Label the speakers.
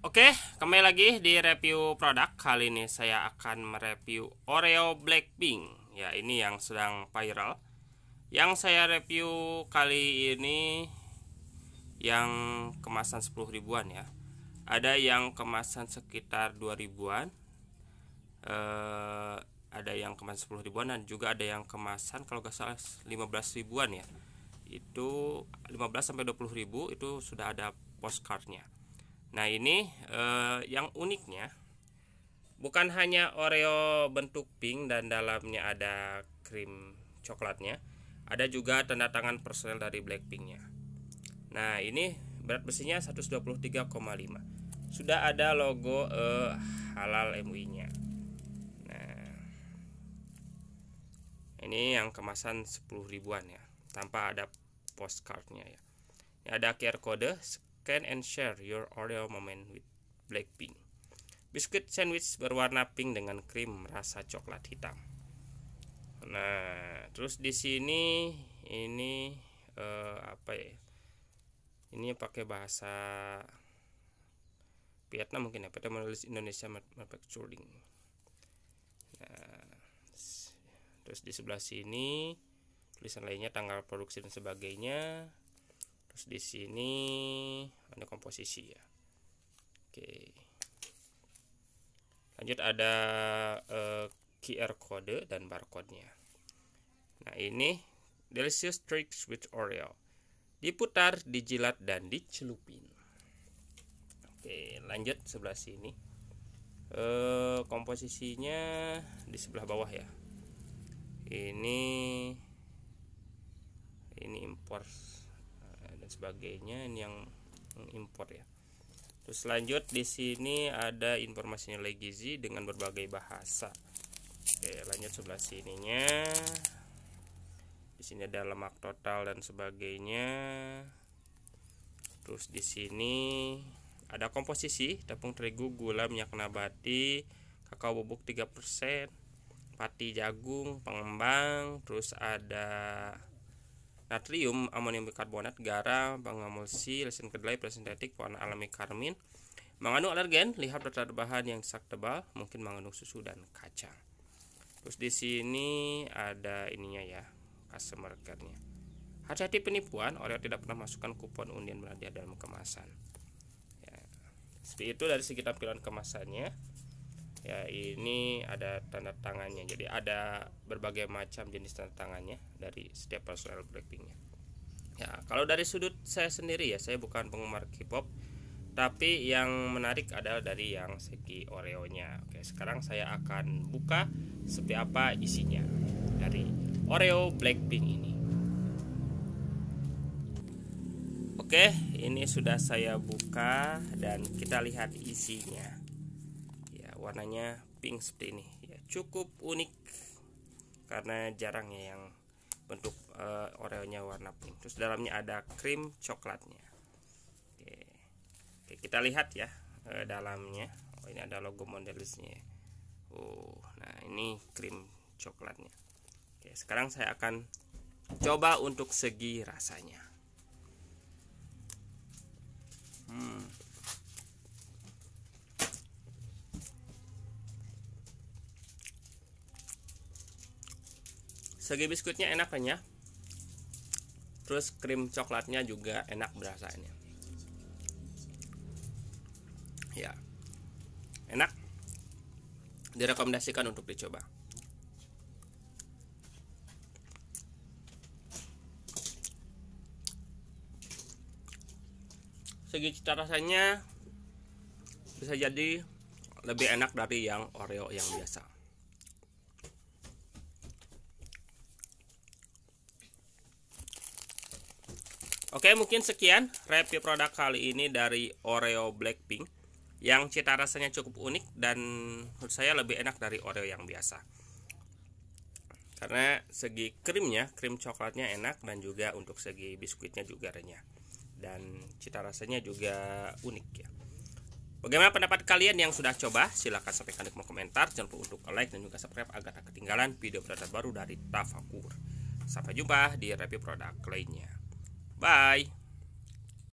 Speaker 1: Oke, kembali lagi di review produk. Kali ini saya akan mereview Oreo Blackpink. Ya, ini yang sedang viral. Yang saya review kali ini yang kemasan 10 ribuan ya. Ada yang kemasan sekitar 2 ribuan. Eh, ada yang kemasan 10 ribuan dan juga ada yang kemasan kalau nggak salah 15 ribuan ya. Itu 15 sampai 20 ribu itu sudah ada postcardnya Nah, ini eh, yang uniknya bukan hanya Oreo bentuk pink dan dalamnya ada krim coklatnya, ada juga tanda tangan personel dari Blackpinknya. Nah, ini berat besinya 123,5. Sudah ada logo eh, halal MUI-nya. Nah, ini yang kemasan 10 ribuan ya, tanpa ada postcardnya ya. Ini ada QR code Can and share your Oreo moment with Blackpink. Biskuit sandwich berwarna pink dengan krim rasa coklat hitam. Nah, terus di sini ini eh, apa ya? Ini pakai bahasa Vietnam mungkin ya, PT menulis Indonesia Manufacturing. Nah, terus di sebelah sini tulisan lainnya tanggal produksi dan sebagainya terus di sini ada komposisi ya oke lanjut ada uh, eh, QR kode dan barcode-nya nah ini delicious tricks with Oreo diputar dijilat dan dicelupin oke lanjut sebelah sini uh, komposisinya di sebelah bawah ya ini ini impor sebagainya ini yang impor ya terus lanjut di sini ada informasinya nilai gizi dengan berbagai bahasa oke lanjut sebelah sininya di sini ada lemak total dan sebagainya terus di sini ada komposisi tepung terigu gula minyak nabati kakao bubuk 3% pati jagung pengembang terus ada natrium, amonium bikarbonat, garam, bawang emulsi, kedelai, presentetik, pewarna alami karmin. Mengandung alergen, lihat daftar bahan yang sak tebal, mungkin mengandung susu dan kacang. Terus di sini ada ininya ya, customer care-nya. Hati-hati penipuan, oleh tidak pernah masukkan kupon undian belanja dalam kemasan. Ya. Seperti itu dari segi tampilan kemasannya ya ini ada tanda tangannya jadi ada berbagai macam jenis tanda tangannya dari setiap personal Blackpinknya ya kalau dari sudut saya sendiri ya saya bukan penggemar K-pop tapi yang menarik adalah dari yang segi oreonya oke sekarang saya akan buka seperti apa isinya dari Oreo Blackpink ini oke ini sudah saya buka dan kita lihat isinya warnanya pink seperti ini ya cukup unik karena jarang ya yang bentuk uh, oreonya warna pink terus dalamnya ada krim coklatnya oke, oke kita lihat ya uh, dalamnya oh, ini ada logo modelisnya uh oh nah ini krim coklatnya oke sekarang saya akan coba untuk segi rasanya segi biskuitnya enak kan ya? terus krim coklatnya juga enak berasa ini. ya enak direkomendasikan untuk dicoba segi cita rasanya bisa jadi lebih enak dari yang Oreo yang biasa. Oke, mungkin sekian review produk kali ini dari Oreo Blackpink yang cita rasanya cukup unik dan menurut saya lebih enak dari Oreo yang biasa. Karena segi krimnya, krim coklatnya enak dan juga untuk segi biskuitnya juga renyah. Dan cita rasanya juga unik ya. Bagaimana pendapat kalian yang sudah coba? Silahkan sampaikan di kolom komentar. Jangan lupa untuk like dan juga subscribe agar tak ketinggalan video produk baru dari Tafakur. Sampai jumpa di review produk lainnya. Bye.